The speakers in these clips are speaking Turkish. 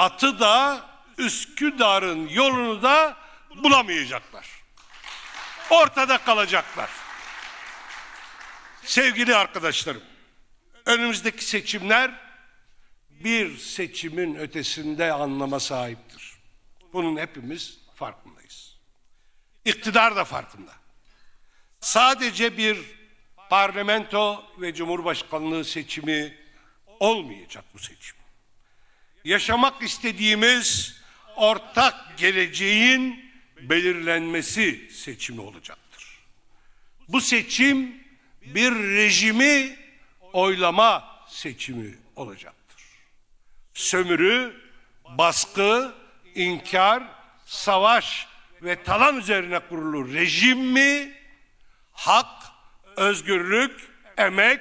atı da Üsküdar'ın yolunu da bulamayacaklar. Ortada kalacaklar. Sevgili arkadaşlarım, önümüzdeki seçimler bir seçimin ötesinde anlama sahiptir. Bunun hepimiz farkındayız. İktidar da farkında. Sadece bir parlamento ve cumhurbaşkanlığı seçimi olmayacak bu seçim yaşamak istediğimiz ortak geleceğin belirlenmesi seçimi olacaktır. Bu seçim bir rejimi oylama seçimi olacaktır. Sömürü, baskı, inkar, savaş ve talan üzerine kurulu rejim mi? Hak, özgürlük, emek,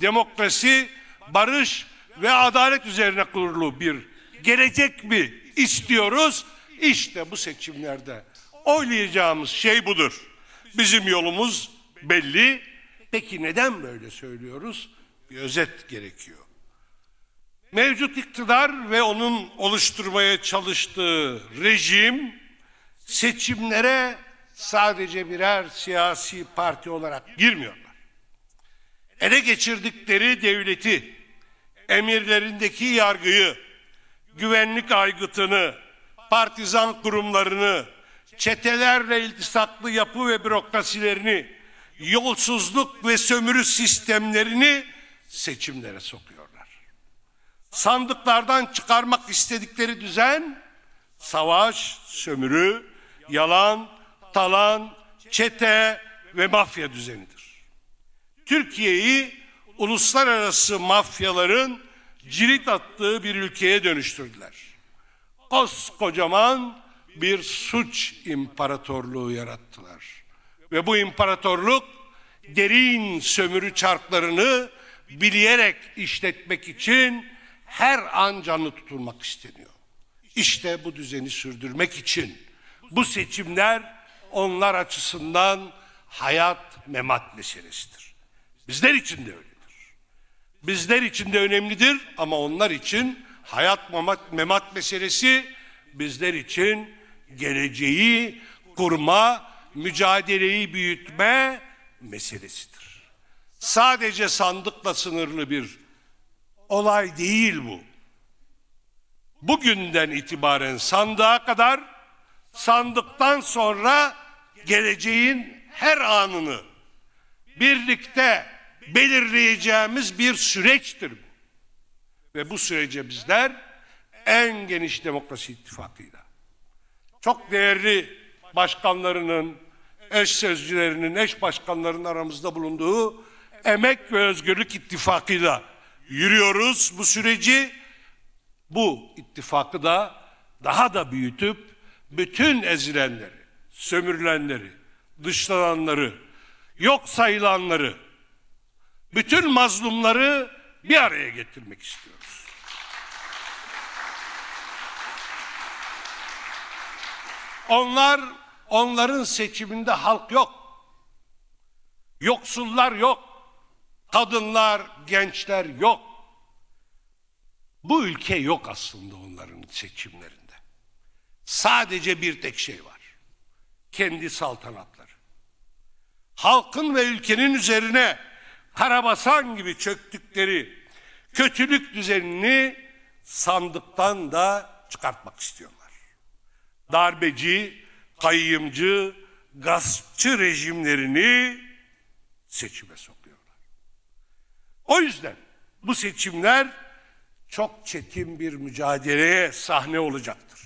demokrasi, barış ve adalet üzerine kurulu bir gelecek mi istiyoruz? İşte bu seçimlerde oylayacağımız şey budur. Bizim yolumuz belli. Peki neden böyle söylüyoruz? Bir özet gerekiyor. Mevcut iktidar ve onun oluşturmaya çalıştığı rejim seçimlere sadece birer siyasi parti olarak girmiyorlar. Ele geçirdikleri devleti emirlerindeki yargıyı, güvenlik aygıtını, partizan kurumlarını, çetelerle iltisaklı yapı ve bürokrasilerini, yolsuzluk ve sömürü sistemlerini seçimlere sokuyorlar. Sandıklardan çıkarmak istedikleri düzen, savaş, sömürü, yalan, talan, çete ve mafya düzenidir. Türkiye'yi uluslararası mafyaların cirit attığı bir ülkeye dönüştürdüler. Koskocaman bir suç imparatorluğu yarattılar. Ve bu imparatorluk derin sömürü çarklarını bilerek işletmek için her an canlı tutulmak isteniyor. İşte bu düzeni sürdürmek için bu seçimler onlar açısından hayat memat meselesidir. Bizler için de öyle bizler için de önemlidir ama onlar için hayat memat, memat meselesi bizler için geleceği kurma, mücadeleyi büyütme meselesidir. Sadece sandıkla sınırlı bir olay değil bu. Bugünden itibaren sandığa kadar sandıktan sonra geleceğin her anını birlikte belirleyeceğimiz bir süreçtir bu. Ve bu sürece bizler en geniş demokrasi ittifakıyla çok değerli başkanlarının, eş sözcülerinin, eş başkanlarının aramızda bulunduğu emek ve özgürlük ittifakıyla yürüyoruz bu süreci. Bu ittifakı da daha da büyütüp bütün ezilenleri, sömürülenleri, dışlananları, yok sayılanları, bütün mazlumları bir araya getirmek istiyoruz. Onlar, onların seçiminde halk yok. Yoksullar yok. Kadınlar, gençler yok. Bu ülke yok aslında onların seçimlerinde. Sadece bir tek şey var. Kendi saltanatları. Halkın ve ülkenin üzerine karabasan gibi çöktükleri kötülük düzenini sandıktan da çıkartmak istiyorlar. Darbeci, kayyımcı, gaspçı rejimlerini seçime sokuyorlar. O yüzden bu seçimler çok çetin bir mücadeleye sahne olacaktır.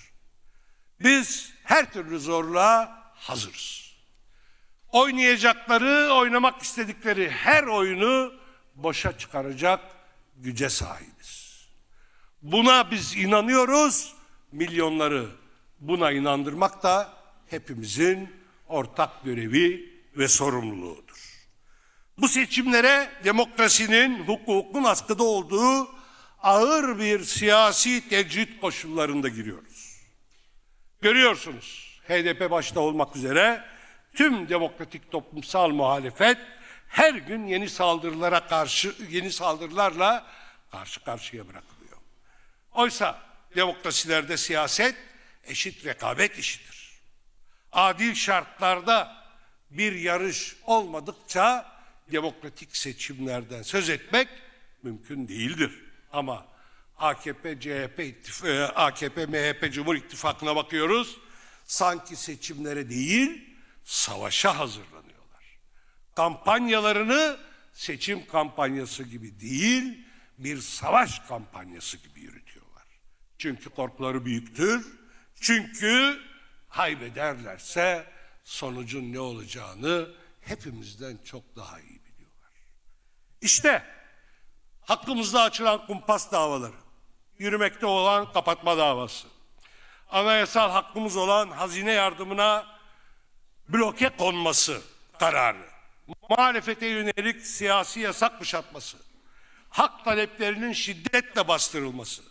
Biz her türlü zorluğa hazırız oynayacakları, oynamak istedikleri her oyunu boşa çıkaracak güce sahibiz. Buna biz inanıyoruz, milyonları buna inandırmak da hepimizin ortak görevi ve sorumluluğudur. Bu seçimlere demokrasinin, hukukun askıda olduğu ağır bir siyasi tecrit koşullarında giriyoruz. Görüyorsunuz HDP başta olmak üzere tüm demokratik toplumsal muhalefet her gün yeni saldırılara karşı yeni saldırılarla karşı karşıya bırakılıyor. Oysa demokrasilerde siyaset eşit rekabet işidir. Adil şartlarda bir yarış olmadıkça demokratik seçimlerden söz etmek mümkün değildir. Ama AKP CHP e, AKP MHP Cumhur İttifakı'na bakıyoruz. Sanki seçimlere değil, savaşa hazırlanıyorlar. Kampanyalarını seçim kampanyası gibi değil, bir savaş kampanyası gibi yürütüyorlar. Çünkü korkuları büyüktür. Çünkü kaybederlerse sonucun ne olacağını hepimizden çok daha iyi biliyorlar. İşte hakkımızda açılan kumpas davaları, yürümekte olan kapatma davası, anayasal hakkımız olan hazine yardımına bloke konması kararı, muhalefete yönelik siyasi yasak kuşatması, hak taleplerinin şiddetle bastırılması,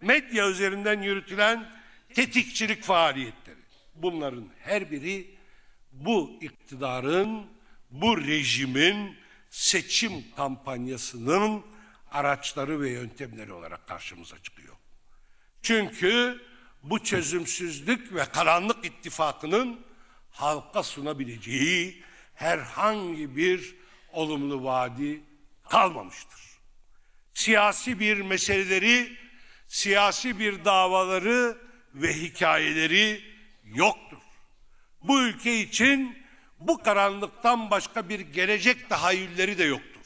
medya üzerinden yürütülen tetikçilik faaliyetleri. Bunların her biri bu iktidarın, bu rejimin seçim kampanyasının araçları ve yöntemleri olarak karşımıza çıkıyor. Çünkü bu çözümsüzlük ve karanlık ittifakının halka sunabileceği herhangi bir olumlu vaadi kalmamıştır. Siyasi bir meseleleri, siyasi bir davaları ve hikayeleri yoktur. Bu ülke için bu karanlıktan başka bir gelecek tahayyülleri de yoktur.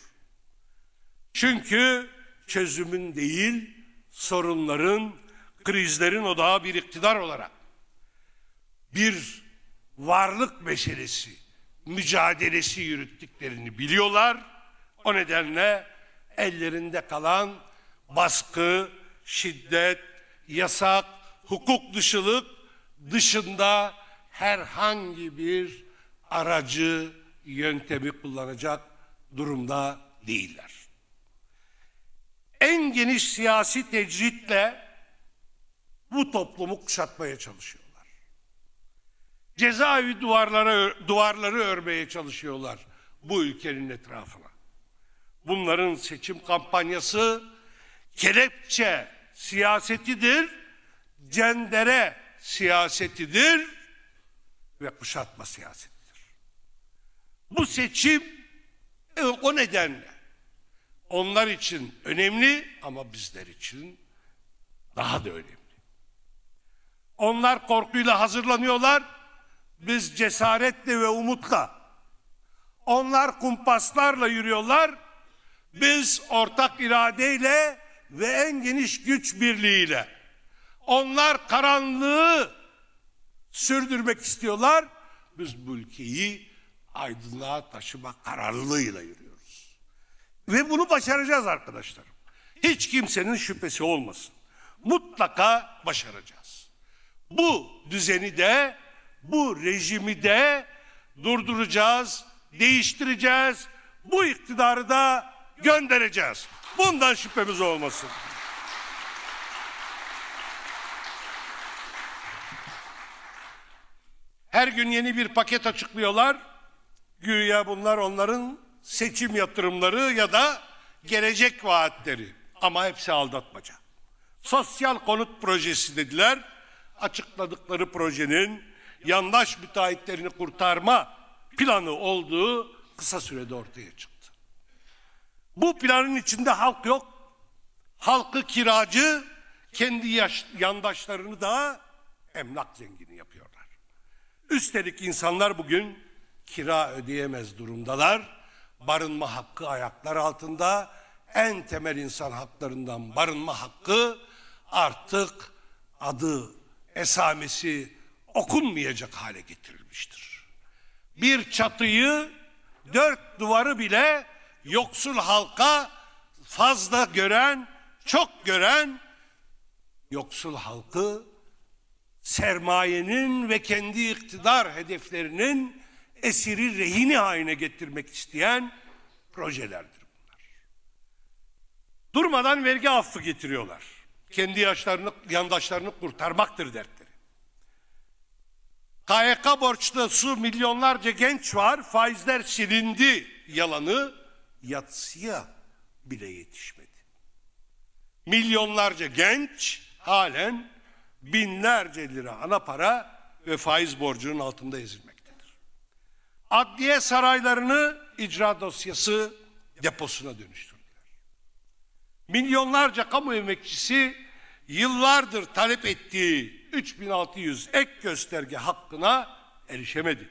Çünkü çözümün değil, sorunların, krizlerin odağı bir iktidar olarak bir varlık meselesi, mücadelesi yürüttüklerini biliyorlar. O nedenle ellerinde kalan baskı, şiddet, yasak, hukuk dışılık dışında herhangi bir aracı, yöntemi kullanacak durumda değiller. En geniş siyasi tecritle bu toplumu kuşatmaya çalışıyor cezaevi duvarlara, duvarları örmeye çalışıyorlar bu ülkenin etrafına. Bunların seçim kampanyası kelepçe siyasetidir, cendere siyasetidir ve kuşatma siyasetidir. Bu seçim e, o nedenle onlar için önemli ama bizler için daha da önemli. Onlar korkuyla hazırlanıyorlar, biz cesaretle ve umutla. Onlar kumpaslarla yürüyorlar. Biz ortak iradeyle ve en geniş güç birliğiyle. Onlar karanlığı sürdürmek istiyorlar. Biz bu ülkeyi aydınlığa taşıma kararlılığıyla yürüyoruz. Ve bunu başaracağız arkadaşlarım. Hiç kimsenin şüphesi olmasın. Mutlaka başaracağız. Bu düzeni de bu rejimi de durduracağız, değiştireceğiz. Bu iktidarı da göndereceğiz. Bundan şüphemiz olmasın. Her gün yeni bir paket açıklıyorlar. Güya bunlar onların seçim yatırımları ya da gelecek vaatleri. Ama hepsi aldatmaca. Sosyal konut projesi dediler. Açıkladıkları projenin yandaş müteahhitlerini kurtarma planı olduğu kısa sürede ortaya çıktı. Bu planın içinde halk yok. Halkı kiracı, kendi yaş, yandaşlarını da emlak zengini yapıyorlar. Üstelik insanlar bugün kira ödeyemez durumdalar. Barınma hakkı ayaklar altında. En temel insan haklarından barınma hakkı artık adı, esamesi okunmayacak hale getirilmiştir. Bir çatıyı, dört duvarı bile yoksul halka fazla gören, çok gören yoksul halkı sermayenin ve kendi iktidar hedeflerinin esiri rehini haline getirmek isteyen projelerdir bunlar. Durmadan vergi affı getiriyorlar. Kendi yaşlarını, yandaşlarını kurtarmaktır dertler. KYK su milyonlarca genç var, faizler silindi yalanı yatsıya bile yetişmedi. Milyonlarca genç halen binlerce lira ana para ve faiz borcunun altında ezilmektedir. Adliye saraylarını icra dosyası deposuna dönüştürdüler. Milyonlarca kamu emekçisi yıllardır talep ettiği 3600 ek gösterge hakkına erişemedi.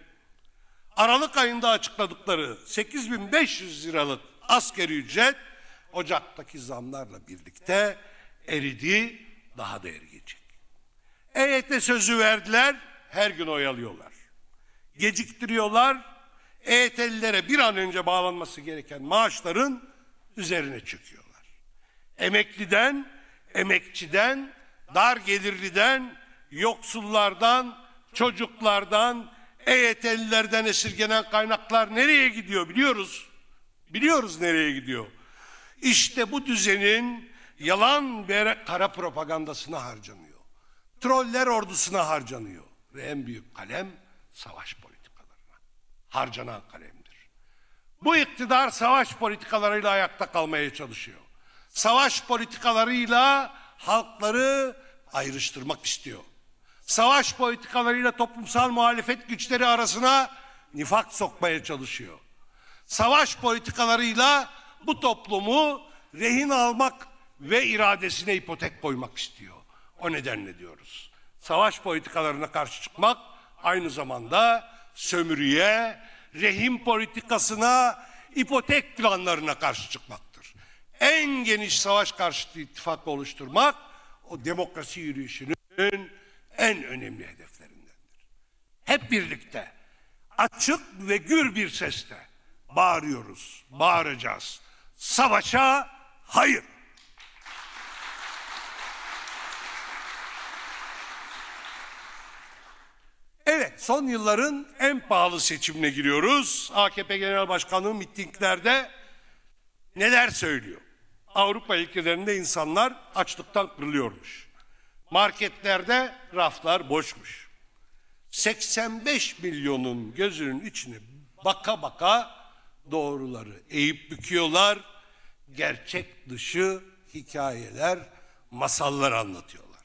Aralık ayında açıkladıkları 8500 liralık askeri ücret Ocak'taki zamlarla birlikte eridi, daha da eriyecek. EYT sözü verdiler, her gün oyalıyorlar. Geciktiriyorlar, EYT'lilere bir an önce bağlanması gereken maaşların üzerine çöküyorlar. Emekliden, emekçiden, dar gelirliden yoksullardan, çocuklardan, EYT'lilerden esirgenen kaynaklar nereye gidiyor biliyoruz. Biliyoruz nereye gidiyor. İşte bu düzenin yalan ve kara propagandasına harcanıyor. Troller ordusuna harcanıyor. Ve en büyük kalem savaş politikalarına. Harcanan kalemdir. Bu iktidar savaş politikalarıyla ayakta kalmaya çalışıyor. Savaş politikalarıyla halkları ayrıştırmak istiyor savaş politikalarıyla toplumsal muhalefet güçleri arasına nifak sokmaya çalışıyor. Savaş politikalarıyla bu toplumu rehin almak ve iradesine ipotek koymak istiyor. O nedenle diyoruz. Savaş politikalarına karşı çıkmak aynı zamanda sömürüye, rehin politikasına, ipotek planlarına karşı çıkmaktır. En geniş savaş karşıtı ittifak oluşturmak o demokrasi yürüyüşünün en önemli hedeflerindendir. Hep birlikte açık ve gür bir sesle bağırıyoruz, bağıracağız. Savaşa hayır. Evet, son yılların en pahalı seçimine giriyoruz. AKP Genel Başkanı mitinglerde neler söylüyor? Avrupa ülkelerinde insanlar açlıktan kırılıyormuş. Marketlerde raflar boşmuş. 85 milyonun gözünün içine baka baka doğruları eğip büküyorlar. Gerçek dışı hikayeler, masallar anlatıyorlar.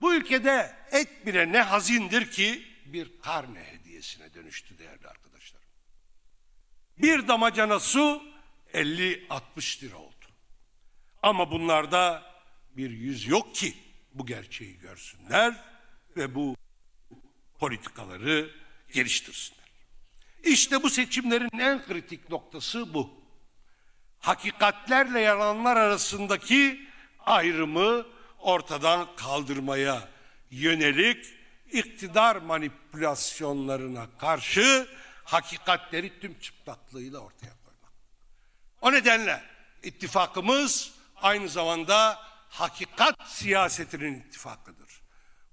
Bu ülkede et bile ne hazindir ki bir karne hediyesine dönüştü değerli arkadaşlar. Bir damacana su 50-60 lira oldu. Ama bunlarda bir yüz yok ki bu gerçeği görsünler ve bu politikaları geliştirsinler. İşte bu seçimlerin en kritik noktası bu. Hakikatlerle yalanlar arasındaki ayrımı ortadan kaldırmaya yönelik iktidar manipülasyonlarına karşı hakikatleri tüm çıplaklığıyla ortaya koymak. O nedenle ittifakımız aynı zamanda hakikat siyasetinin ittifakıdır.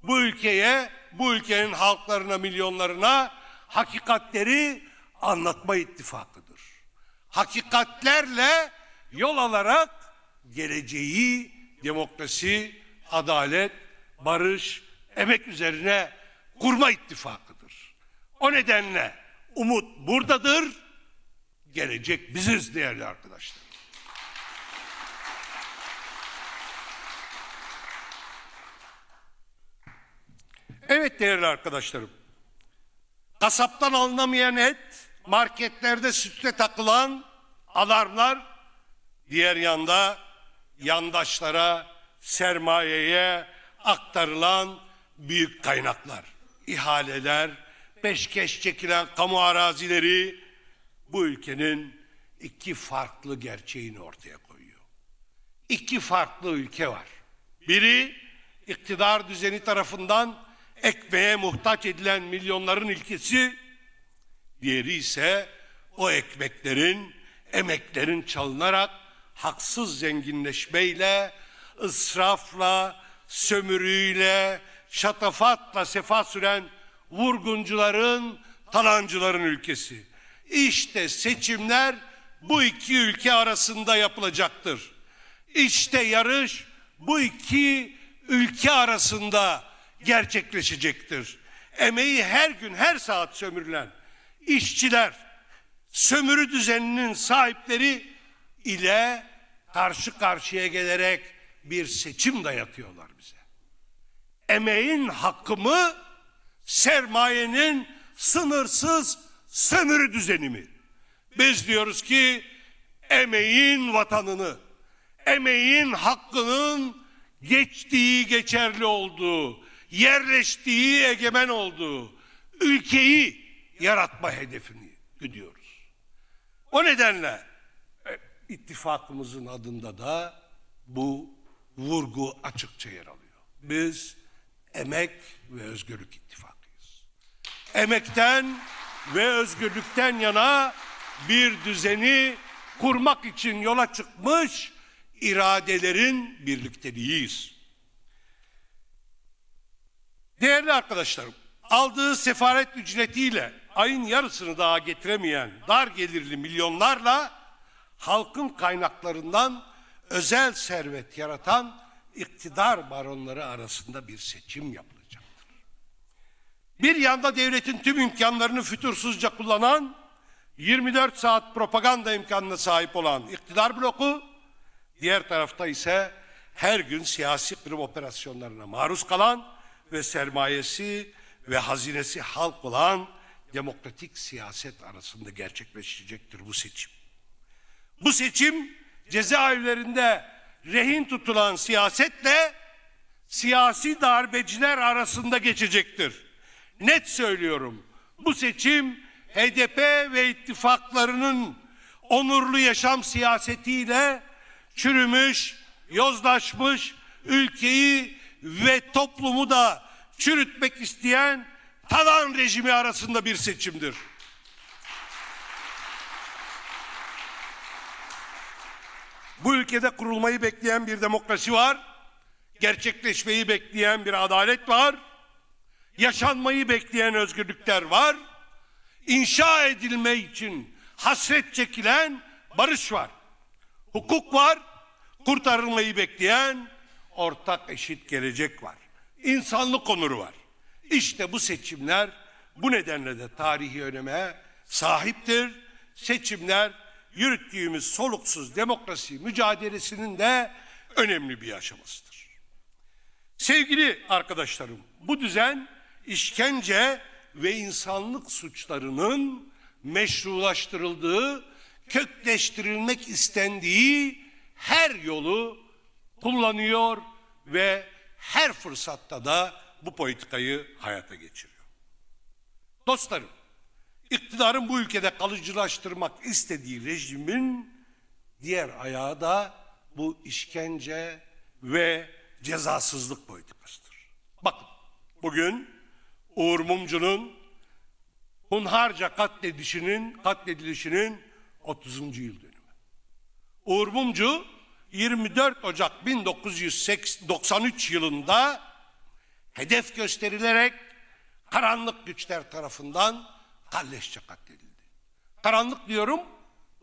Bu ülkeye, bu ülkenin halklarına, milyonlarına hakikatleri anlatma ittifakıdır. Hakikatlerle yol alarak geleceği demokrasi, adalet, barış, emek üzerine kurma ittifakıdır. O nedenle umut buradadır, gelecek biziz değerli arkadaşlar. Evet değerli arkadaşlarım. Kasaptan alınamayan et, marketlerde sütle takılan alarmlar, diğer yanda yandaşlara, sermayeye aktarılan büyük kaynaklar. ihaleler, peşkeş çekilen kamu arazileri bu ülkenin iki farklı gerçeğini ortaya koyuyor. İki farklı ülke var. Biri iktidar düzeni tarafından ekmeğe muhtaç edilen milyonların ilkesi, diğeri ise o ekmeklerin, emeklerin çalınarak haksız zenginleşmeyle, ısrafla, sömürüyle, şatafatla sefa süren vurguncuların, talancıların ülkesi. İşte seçimler bu iki ülke arasında yapılacaktır. İşte yarış bu iki ülke arasında gerçekleşecektir. Emeği her gün her saat sömürülen işçiler, sömürü düzeninin sahipleri ile karşı karşıya gelerek bir seçim dayatıyorlar bize. Emeğin hakkımı sermayenin sınırsız sömürü düzeni mi? Biz diyoruz ki emeğin vatanını, emeğin hakkının geçtiği geçerli olduğu, yerleştiği, egemen olduğu ülkeyi yaratma hedefini gidiyoruz. O nedenle e, ittifakımızın adında da bu vurgu açıkça yer alıyor. Biz emek ve özgürlük ittifakıyız. Emekten ve özgürlükten yana bir düzeni kurmak için yola çıkmış iradelerin birlikteliğiyiz. Değerli arkadaşlarım, aldığı sefaret ücretiyle ayın yarısını daha getiremeyen dar gelirli milyonlarla halkın kaynaklarından özel servet yaratan iktidar baronları arasında bir seçim yapılacaktır. Bir yanda devletin tüm imkanlarını fütursuzca kullanan, 24 saat propaganda imkanına sahip olan iktidar bloku, diğer tarafta ise her gün siyasi kırım operasyonlarına maruz kalan ve sermayesi ve hazinesi halk olan demokratik siyaset arasında gerçekleşecektir bu seçim. Bu seçim cezaevlerinde rehin tutulan siyasetle siyasi darbeciler arasında geçecektir. Net söylüyorum. Bu seçim HDP ve ittifaklarının onurlu yaşam siyasetiyle çürümüş, yozlaşmış, ülkeyi ve toplumu da çürütmek isteyen talan rejimi arasında bir seçimdir. Bu ülkede kurulmayı bekleyen bir demokrasi var. Gerçekleşmeyi bekleyen bir adalet var. Yaşanmayı bekleyen özgürlükler var. inşa edilme için hasret çekilen barış var. Hukuk var. Kurtarılmayı bekleyen ortak eşit gelecek var. İnsanlık onuru var. İşte bu seçimler bu nedenle de tarihi öneme sahiptir. Seçimler yürüttüğümüz soluksuz demokrasi mücadelesinin de önemli bir aşamasıdır. Sevgili arkadaşlarım, bu düzen işkence ve insanlık suçlarının meşrulaştırıldığı, kökleştirilmek istendiği her yolu kullanıyor ve her fırsatta da bu politikayı hayata geçiriyor. Dostlarım, iktidarın bu ülkede kalıcılaştırmak istediği rejimin diğer ayağı da bu işkence ve cezasızlık politikasıdır. Bakın, bugün Uğur Mumcu'nun hunharca katledişinin, katledilişinin 30. yıl dönümü. Uğur Mumcu 24 Ocak 1993 yılında hedef gösterilerek karanlık güçler tarafından kalleşçe katledildi. Karanlık diyorum,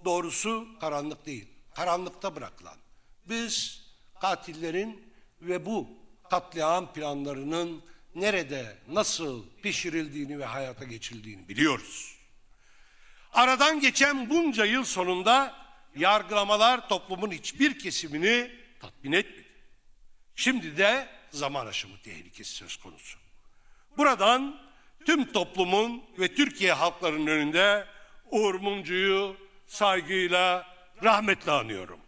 doğrusu karanlık değil. Karanlıkta bırakılan. Biz katillerin ve bu katliam planlarının nerede, nasıl pişirildiğini ve hayata geçirildiğini biliyoruz. Aradan geçen bunca yıl sonunda yargılamalar toplumun hiçbir kesimini tatmin etmedi. Şimdi de zaman aşımı tehlikesi söz konusu. Buradan tüm toplumun ve Türkiye halklarının önünde Uğur Mumcu'yu saygıyla, rahmetle anıyorum.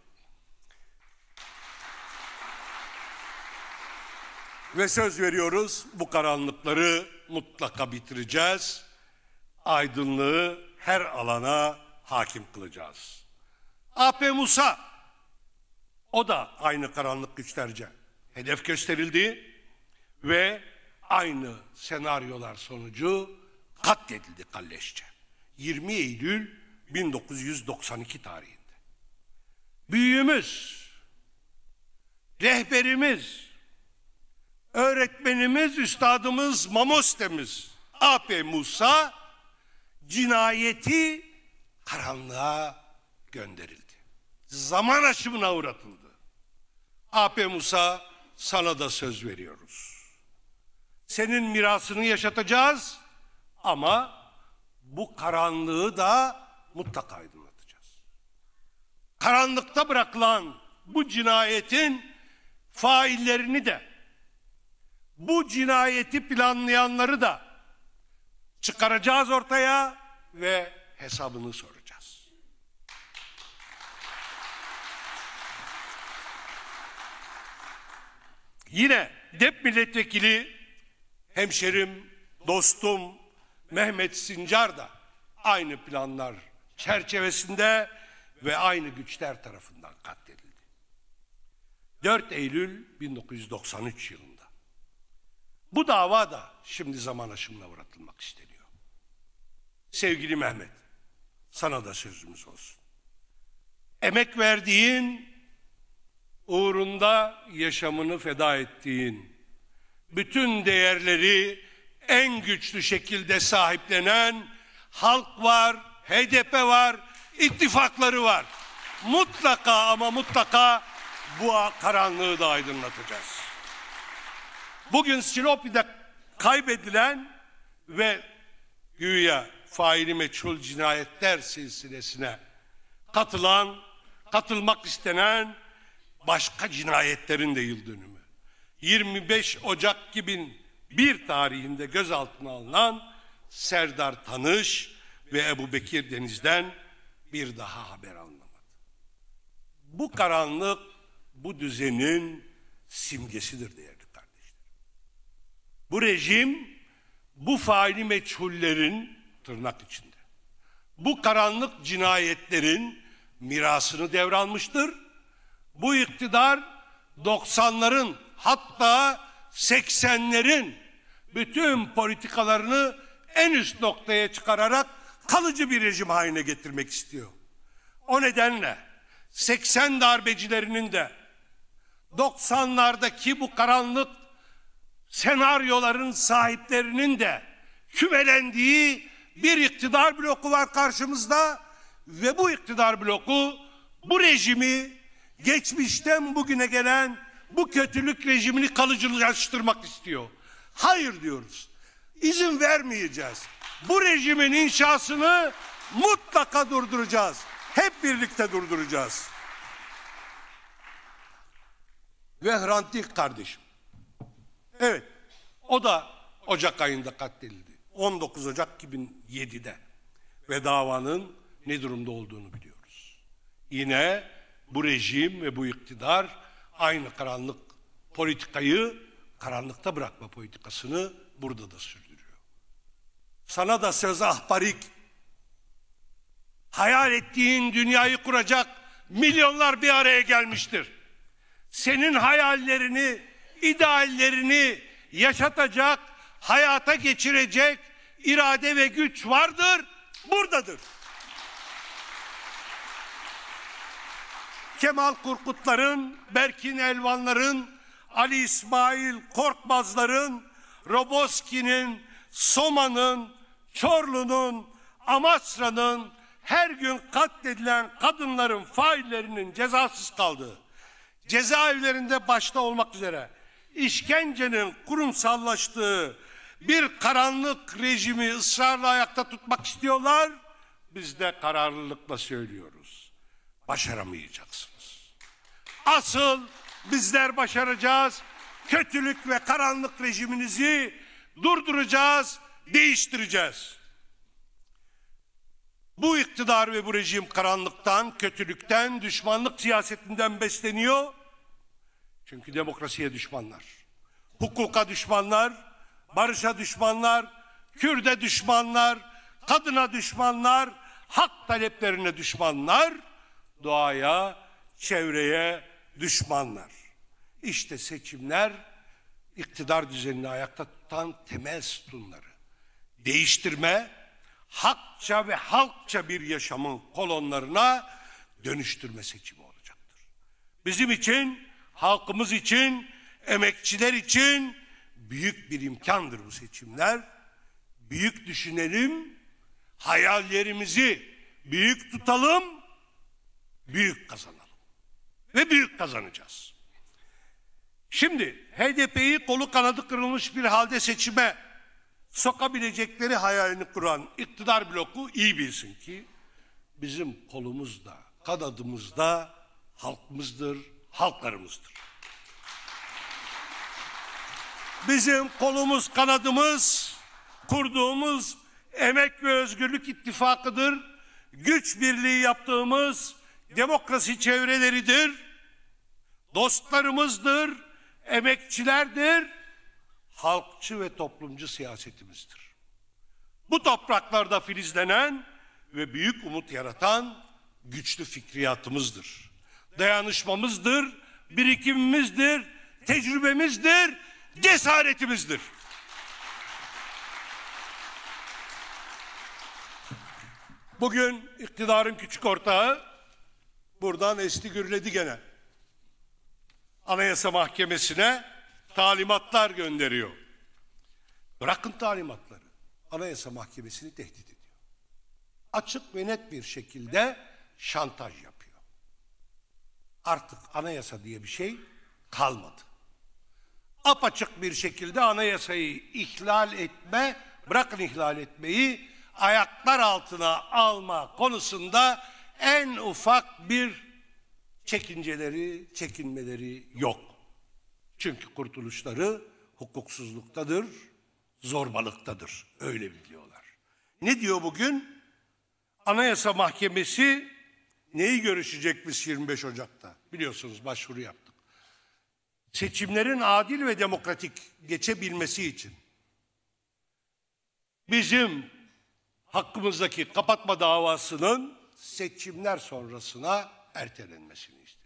Ve söz veriyoruz bu karanlıkları mutlaka bitireceğiz. Aydınlığı her alana hakim kılacağız. AP Musa o da aynı karanlık güçlerce hedef gösterildi ve aynı senaryolar sonucu katledildi kalleşçe. 20 Eylül 1992 tarihinde. Büyüğümüz, rehberimiz, öğretmenimiz, üstadımız, mamostemiz AP Musa cinayeti karanlığa gönderildi zaman aşımına uğratıldı. AP Musa sana da söz veriyoruz. Senin mirasını yaşatacağız ama bu karanlığı da mutlaka aydınlatacağız. Karanlıkta bırakılan bu cinayetin faillerini de bu cinayeti planlayanları da çıkaracağız ortaya ve hesabını soracağız. Yine DEP milletvekili hemşerim, dostum Mehmet Sincar da aynı planlar çerçevesinde ve aynı güçler tarafından katledildi. 4 Eylül 1993 yılında. Bu dava da şimdi zaman aşımına uğratılmak isteniyor. Sevgili Mehmet, sana da sözümüz olsun. Emek verdiğin uğrunda yaşamını feda ettiğin, bütün değerleri en güçlü şekilde sahiplenen halk var, HDP var, ittifakları var. Mutlaka ama mutlaka bu karanlığı da aydınlatacağız. Bugün Sinopi'de kaybedilen ve güya faili meçhul cinayetler silsilesine katılan, katılmak istenen başka cinayetlerin de yıl dönümü. 25 Ocak 2001 tarihinde gözaltına alınan Serdar Tanış ve Ebu Bekir Deniz'den bir daha haber alınamadı. Bu karanlık bu düzenin simgesidir değerli kardeşlerim. Bu rejim bu faili meçhullerin tırnak içinde bu karanlık cinayetlerin mirasını devralmıştır bu iktidar 90'ların hatta 80'lerin bütün politikalarını en üst noktaya çıkararak kalıcı bir rejim haline getirmek istiyor. O nedenle 80 darbecilerinin de 90'lardaki bu karanlık senaryoların sahiplerinin de kümelendiği bir iktidar bloku var karşımızda ve bu iktidar bloku bu rejimi geçmişten bugüne gelen bu kötülük rejimini kalıcılaştırmak istiyor. Hayır diyoruz. İzin vermeyeceğiz. Bu rejimin inşasını mutlaka durduracağız. Hep birlikte durduracağız. Ve Hrant Dink kardeşim. Evet. O da Ocak ayında katledildi. 19 Ocak 2007'de. Ve davanın ne durumda olduğunu biliyoruz. Yine bu rejim ve bu iktidar aynı karanlık politikayı karanlıkta bırakma politikasını burada da sürdürüyor. Sana da söz ahbarik hayal ettiğin dünyayı kuracak milyonlar bir araya gelmiştir. Senin hayallerini, ideallerini yaşatacak, hayata geçirecek irade ve güç vardır, buradadır. Kemal Kurkutların, Berkin Elvanların, Ali İsmail Korkmazların, Roboski'nin, Soma'nın, Çorlu'nun, Amasra'nın her gün katledilen kadınların faillerinin cezasız kaldığı, cezaevlerinde başta olmak üzere işkencenin kurumsallaştığı bir karanlık rejimi ısrarla ayakta tutmak istiyorlar. Biz de kararlılıkla söylüyoruz. Başaramayacaksın. Asıl bizler başaracağız. Kötülük ve karanlık rejiminizi durduracağız, değiştireceğiz. Bu iktidar ve bu rejim karanlıktan, kötülükten, düşmanlık siyasetinden besleniyor. Çünkü demokrasiye düşmanlar, hukuka düşmanlar, barışa düşmanlar, Kürde düşmanlar, kadına düşmanlar, hak taleplerine düşmanlar, doğaya, çevreye, düşmanlar. İşte seçimler iktidar düzenini ayakta tutan temel sütunları. Değiştirme, hakça ve halkça bir yaşamın kolonlarına dönüştürme seçimi olacaktır. Bizim için, halkımız için, emekçiler için büyük bir imkandır bu seçimler. Büyük düşünelim, hayallerimizi büyük tutalım, büyük kazanalım. Ve büyük kazanacağız. Şimdi HDP'yi kolu kanadı kırılmış bir halde seçime sokabilecekleri hayalini kuran iktidar bloku iyi bilsin ki bizim kolumuzda, kanadımızda halkımızdır, halklarımızdır. Bizim kolumuz, kanadımız kurduğumuz emek ve özgürlük ittifakıdır. Güç birliği yaptığımız demokrasi çevreleridir, dostlarımızdır, emekçilerdir, halkçı ve toplumcu siyasetimizdir. Bu topraklarda filizlenen ve büyük umut yaratan güçlü fikriyatımızdır. Dayanışmamızdır, birikimimizdir, tecrübemizdir, cesaretimizdir. Bugün iktidarın küçük ortağı Buradan esti gürledi gene. Anayasa Mahkemesi'ne talimatlar gönderiyor. Bırakın talimatları. Anayasa Mahkemesi'ni tehdit ediyor. Açık ve net bir şekilde şantaj yapıyor. Artık anayasa diye bir şey kalmadı. Apaçık bir şekilde anayasayı ihlal etme, bırakın ihlal etmeyi ayaklar altına alma konusunda en ufak bir çekinceleri, çekinmeleri yok. Çünkü kurtuluşları hukuksuzluktadır, zorbalıktadır. Öyle biliyorlar. Ne diyor bugün? Anayasa Mahkemesi neyi görüşecek biz 25 Ocak'ta? Biliyorsunuz başvuru yaptık. Seçimlerin adil ve demokratik geçebilmesi için bizim hakkımızdaki kapatma davasının seçimler sonrasına ertelenmesini istedik.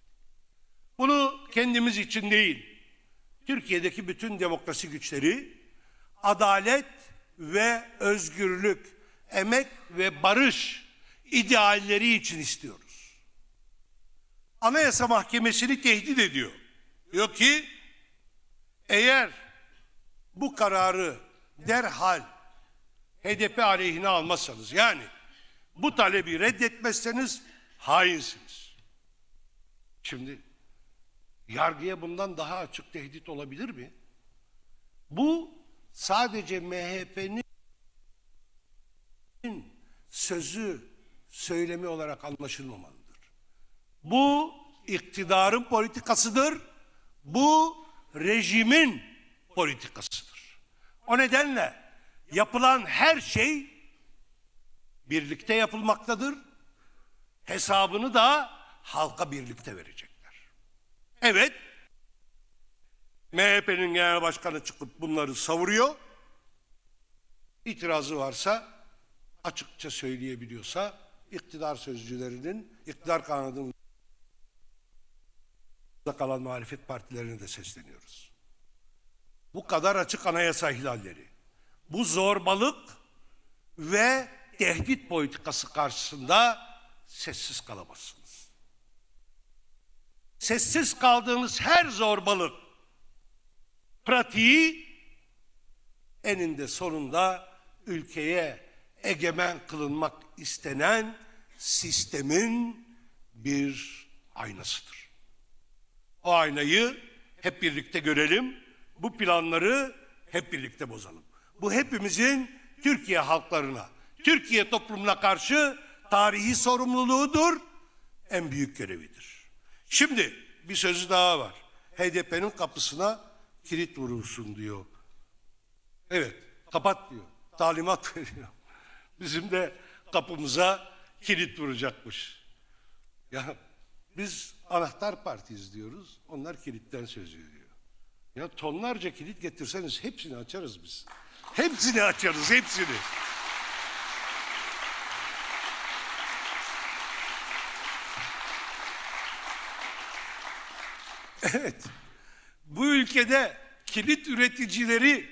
Bunu kendimiz için değil, Türkiye'deki bütün demokrasi güçleri adalet ve özgürlük, emek ve barış idealleri için istiyoruz. Anayasa Mahkemesi'ni tehdit ediyor. Diyor ki eğer bu kararı derhal HDP aleyhine almazsanız yani bu talebi reddetmezseniz hainsiniz. Şimdi yargıya bundan daha açık tehdit olabilir mi? Bu sadece MHP'nin sözü, söylemi olarak anlaşılmamalıdır. Bu iktidarın politikasıdır. Bu rejimin politikasıdır. O nedenle yapılan her şey birlikte yapılmaktadır. Hesabını da halka birlikte verecekler. Evet, MHP'nin genel başkanı çıkıp bunları savuruyor. İtirazı varsa, açıkça söyleyebiliyorsa, iktidar sözcülerinin, iktidar kanadının kalan muhalefet partilerine de sesleniyoruz. Bu kadar açık anayasa ihlalleri, bu zorbalık ve tehdit politikası karşısında sessiz kalamazsınız. Sessiz kaldığınız her zorbalık pratiği eninde sonunda ülkeye egemen kılınmak istenen sistemin bir aynasıdır. O aynayı hep birlikte görelim. Bu planları hep birlikte bozalım. Bu hepimizin Türkiye halklarına, Türkiye toplumuna karşı tarihi sorumluluğudur, en büyük görevidir. Şimdi bir sözü daha var. HDP'nin kapısına kilit vurulsun diyor. Evet, kapat diyor. Talimat veriyor. Bizim de kapımıza kilit vuracakmış. Ya biz anahtar partiyiz diyoruz. Onlar kilitten söz ediyor. Ya tonlarca kilit getirseniz hepsini açarız biz. Hepsini açarız, hepsini. Evet. Bu ülkede kilit üreticileri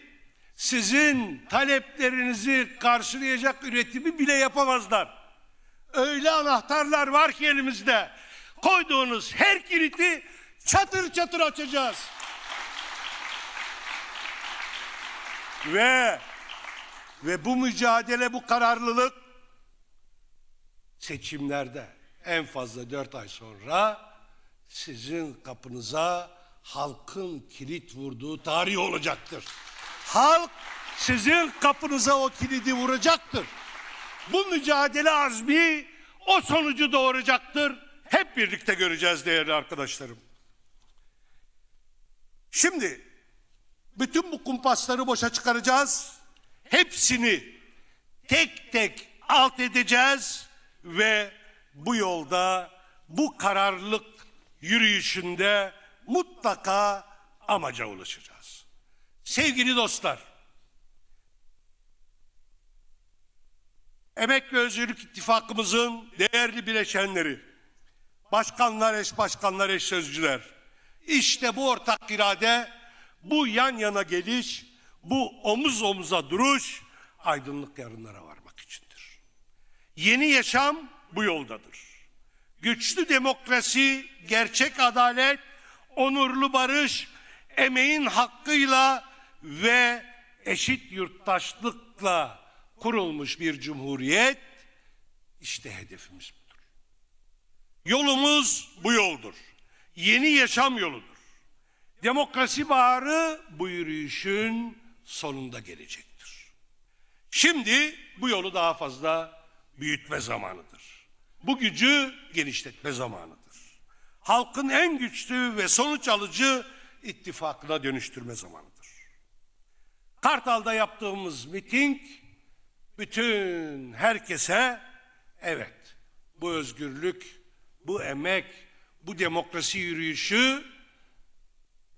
sizin taleplerinizi karşılayacak üretimi bile yapamazlar. Öyle anahtarlar var ki elimizde. Koyduğunuz her kiliti çatır çatır açacağız. ve ve bu mücadele, bu kararlılık seçimlerde en fazla dört ay sonra sizin kapınıza halkın kilit vurduğu tarih olacaktır. Halk sizin kapınıza o kilidi vuracaktır. Bu mücadele azmi o sonucu doğuracaktır. Hep birlikte göreceğiz değerli arkadaşlarım. Şimdi bütün bu kumpasları boşa çıkaracağız. Hepsini tek tek alt edeceğiz ve bu yolda bu kararlılık yürüyüşünde mutlaka amaca ulaşacağız. Sevgili dostlar, Emek ve Özgürlük İttifakımızın değerli bileşenleri, başkanlar, eş başkanlar, eş sözcüler, işte bu ortak irade, bu yan yana geliş, bu omuz omuza duruş, aydınlık yarınlara varmak içindir. Yeni yaşam bu yoldadır güçlü demokrasi, gerçek adalet, onurlu barış, emeğin hakkıyla ve eşit yurttaşlıkla kurulmuş bir cumhuriyet işte hedefimiz budur. Yolumuz bu yoldur. Yeni yaşam yoludur. Demokrasi baharı bu yürüyüşün sonunda gelecektir. Şimdi bu yolu daha fazla büyütme zamanıdır bu gücü genişletme zamanıdır. Halkın en güçlü ve sonuç alıcı ittifakına dönüştürme zamanıdır. Kartal'da yaptığımız miting bütün herkese evet bu özgürlük, bu emek, bu demokrasi yürüyüşü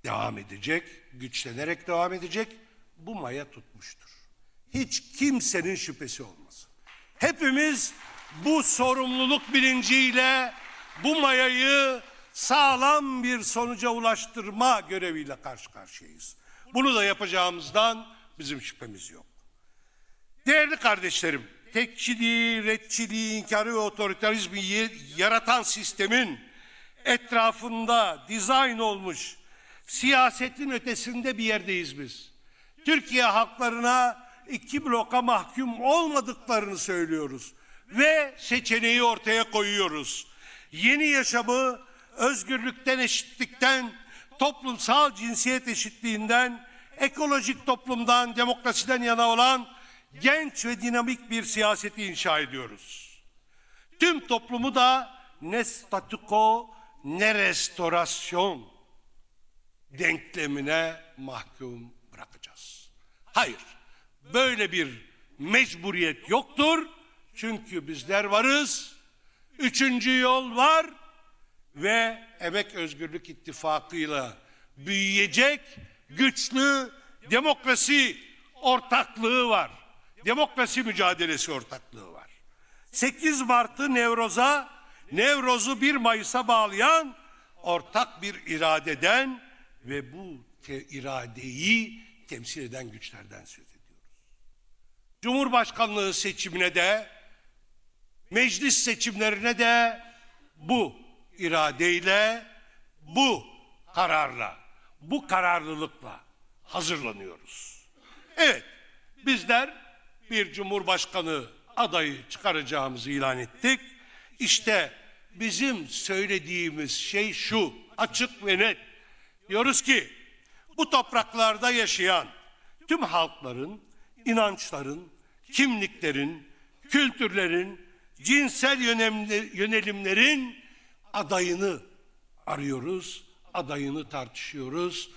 devam edecek, güçlenerek devam edecek. Bu maya tutmuştur. Hiç kimsenin şüphesi olmasın. Hepimiz bu sorumluluk bilinciyle bu mayayı sağlam bir sonuca ulaştırma göreviyle karşı karşıyayız. Bunu da yapacağımızdan bizim şüphemiz yok. Değerli kardeşlerim, tekçiliği, retçiliği, inkarı ve otoriterizmi yaratan sistemin etrafında dizayn olmuş siyasetin ötesinde bir yerdeyiz biz. Türkiye halklarına iki bloka mahkum olmadıklarını söylüyoruz ve seçeneği ortaya koyuyoruz. Yeni yaşamı özgürlükten, eşitlikten, toplumsal cinsiyet eşitliğinden, ekolojik toplumdan, demokrasiden yana olan genç ve dinamik bir siyaseti inşa ediyoruz. Tüm toplumu da ne statüko ne restorasyon denklemine mahkum bırakacağız. Hayır, böyle bir mecburiyet yoktur çünkü bizler varız. Üçüncü yol var ve Emek Özgürlük İttifakı'yla büyüyecek güçlü demokrasi ortaklığı var. Demokrasi mücadelesi ortaklığı var. 8 Mart'ı Nevroz'a, Nevroz'u 1 Mayıs'a bağlayan ortak bir iradeden ve bu te iradeyi temsil eden güçlerden söz ediyoruz. Cumhurbaşkanlığı seçimine de Meclis seçimlerine de bu iradeyle, bu kararla, bu kararlılıkla hazırlanıyoruz. Evet, bizler bir cumhurbaşkanı adayı çıkaracağımızı ilan ettik. İşte bizim söylediğimiz şey şu, açık ve net. Diyoruz ki bu topraklarda yaşayan tüm halkların, inançların, kimliklerin, kültürlerin, cinsel yönelimlerin adayını arıyoruz, adayını tartışıyoruz.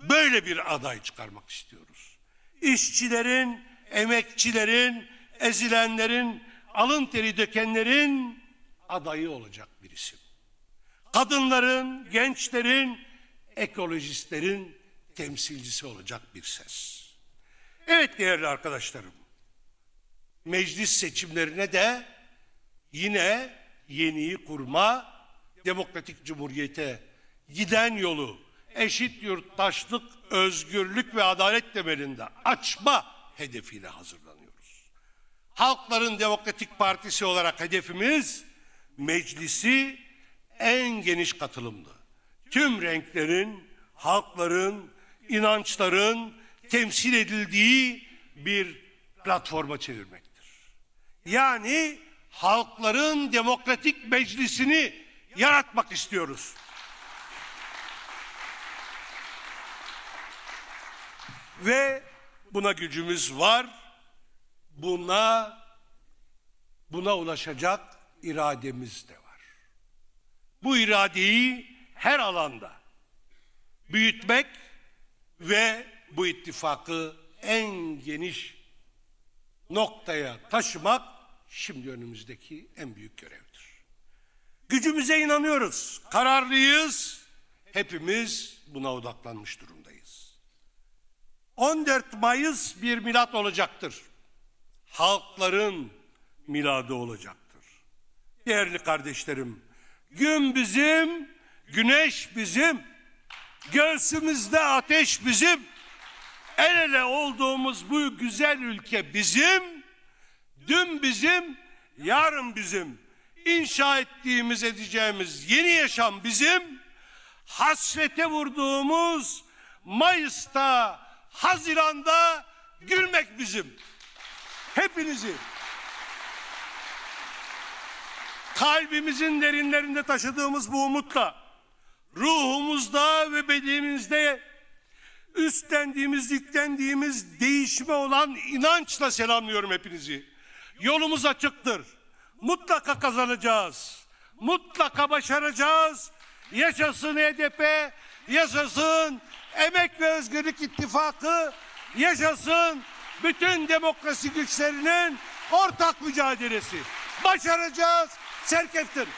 Böyle bir aday çıkarmak istiyoruz. İşçilerin, emekçilerin, ezilenlerin, alın teri dökenlerin adayı olacak bir isim. Kadınların, gençlerin, ekolojistlerin temsilcisi olacak bir ses. Evet değerli arkadaşlarım, meclis seçimlerine de yine yeniyi kurma, demokratik cumhuriyete giden yolu eşit yurttaşlık, özgürlük ve adalet temelinde açma hedefiyle hazırlanıyoruz. Halkların Demokratik Partisi olarak hedefimiz meclisi en geniş katılımlı. Tüm renklerin, halkların, inançların temsil edildiği bir platforma çevirmektir. Yani halkların demokratik meclisini yaratmak istiyoruz. Ve buna gücümüz var. Buna buna ulaşacak irademiz de var. Bu iradeyi her alanda büyütmek ve bu ittifakı en geniş noktaya taşımak şimdi önümüzdeki en büyük görevdir. Gücümüze inanıyoruz, kararlıyız. Hepimiz buna odaklanmış durumdayız. 14 Mayıs bir milat olacaktır. Halkların miladı olacaktır. Değerli kardeşlerim, gün bizim, güneş bizim, göğsümüzde ateş bizim, el ele olduğumuz bu güzel ülke bizim, Dün bizim, yarın bizim. İnşa ettiğimiz, edeceğimiz yeni yaşam bizim. Hasrete vurduğumuz Mayıs'ta, Haziran'da gülmek bizim. Hepinizi kalbimizin derinlerinde taşıdığımız bu umutla ruhumuzda ve bedenimizde üstlendiğimiz, yüklendiğimiz değişme olan inançla selamlıyorum hepinizi. Yolumuz açıktır. Mutlaka kazanacağız. Mutlaka başaracağız. Yaşasın HDP, yaşasın Emek ve Özgürlük İttifakı, yaşasın bütün demokrasi güçlerinin ortak mücadelesi. Başaracağız. Serkeftin.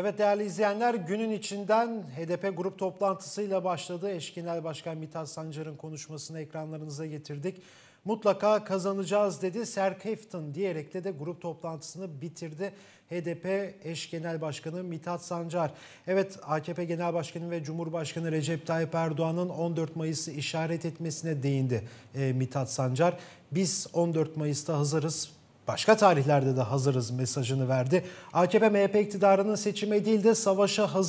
Evet değerli izleyenler günün içinden HDP grup toplantısıyla başladı. Eş Genel Başkan Mithat Sancar'ın konuşmasını ekranlarınıza getirdik. Mutlaka kazanacağız dedi Serkefton diyerek de, de grup toplantısını bitirdi. HDP eş genel başkanı Mithat Sancar. Evet AKP Genel Başkanı ve Cumhurbaşkanı Recep Tayyip Erdoğan'ın 14 Mayıs'ı işaret etmesine değindi e, Mithat Sancar. Biz 14 Mayıs'ta hazırız başka tarihlerde de hazırız mesajını verdi. AKP-MHP iktidarının seçime değil de savaşa hazır